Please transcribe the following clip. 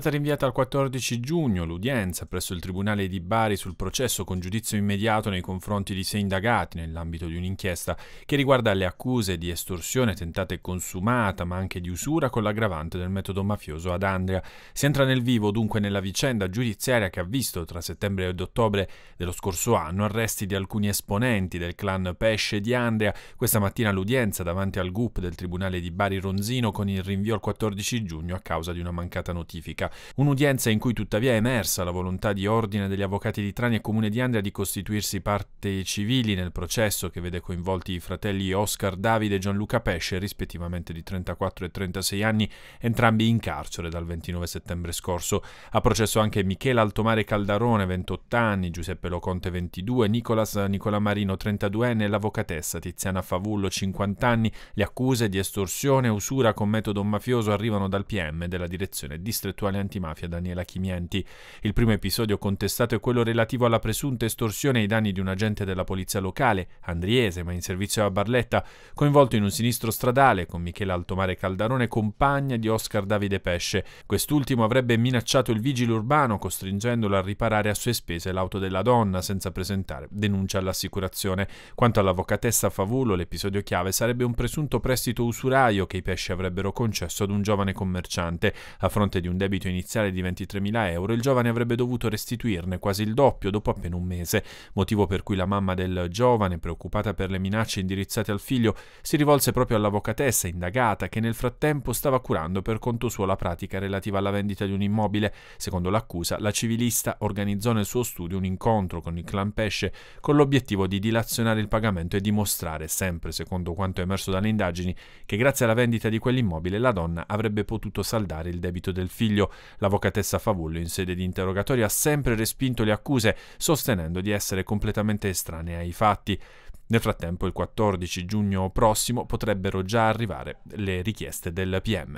stata rinviata al 14 giugno l'udienza presso il Tribunale di Bari sul processo con giudizio immediato nei confronti di sei indagati nell'ambito di un'inchiesta che riguarda le accuse di estorsione tentata e consumata, ma anche di usura con l'aggravante del metodo mafioso ad Andrea. Si entra nel vivo dunque nella vicenda giudiziaria che ha visto tra settembre ed ottobre dello scorso anno arresti di alcuni esponenti del clan Pesce di Andrea. Questa mattina l'udienza davanti al GUP del Tribunale di Bari Ronzino con il rinvio al 14 giugno a causa di una mancata notifica. Sciacca, un'udienza in cui tuttavia è emersa la volontà di ordine degli avvocati di Trani e Comune di Andria di costituirsi parte civili nel processo che vede coinvolti i fratelli Oscar Davide e Gianluca Pesce, rispettivamente di 34 e 36 anni, entrambi in carcere dal 29 settembre scorso. Ha processo anche Michela Altomare Caldarone, 28 anni, Giuseppe Loconte, 22, Nicolas Nicola Marino, 32enne, e l'avvocatessa Tiziana Favullo, 50 anni. Le accuse di estorsione e usura con metodo mafioso arrivano dal PM della direzione distrettuale generale antimafia Daniela Chimienti. Il primo episodio contestato è quello relativo alla presunta estorsione ai danni di un agente della polizia locale, Andriese, ma in servizio a Barletta, coinvolto in un sinistro stradale con Michele Altomare Caldarone, compagna di Oscar Davide Pesce. Quest'ultimo avrebbe minacciato il vigile urbano, costringendolo a riparare a sue spese l'auto della donna senza presentare denuncia all'assicurazione. Quanto all'avvocatessa Favulo, l'episodio chiave sarebbe un presunto prestito usuraio che i pesci avrebbero concesso ad un giovane commerciante a fronte di un debito debito iniziale di 23.000 euro, il giovane avrebbe dovuto restituirne quasi il doppio dopo appena un mese, motivo per cui la mamma del giovane, preoccupata per le minacce indirizzate al figlio, si rivolse proprio all'avvocatessa indagata che nel frattempo stava curando per conto suo la pratica relativa alla vendita di un immobile. Secondo l'accusa, la civilista organizzò nel suo studio un incontro con il clan Pesce con l'obiettivo di dilazionare il pagamento e dimostrare, sempre secondo quanto emerso dalle indagini, che grazie alla vendita di quell'immobile la donna avrebbe potuto saldare il debito del figlio. Fazio. L'avvocatessa Favullo in sede di interrogatorio ha sempre respinto le accuse, sostenendo di essere completamente estranea ai fatti. Nel frattempo, il 14 giugno prossimo potrebbero già arrivare le richieste del PM.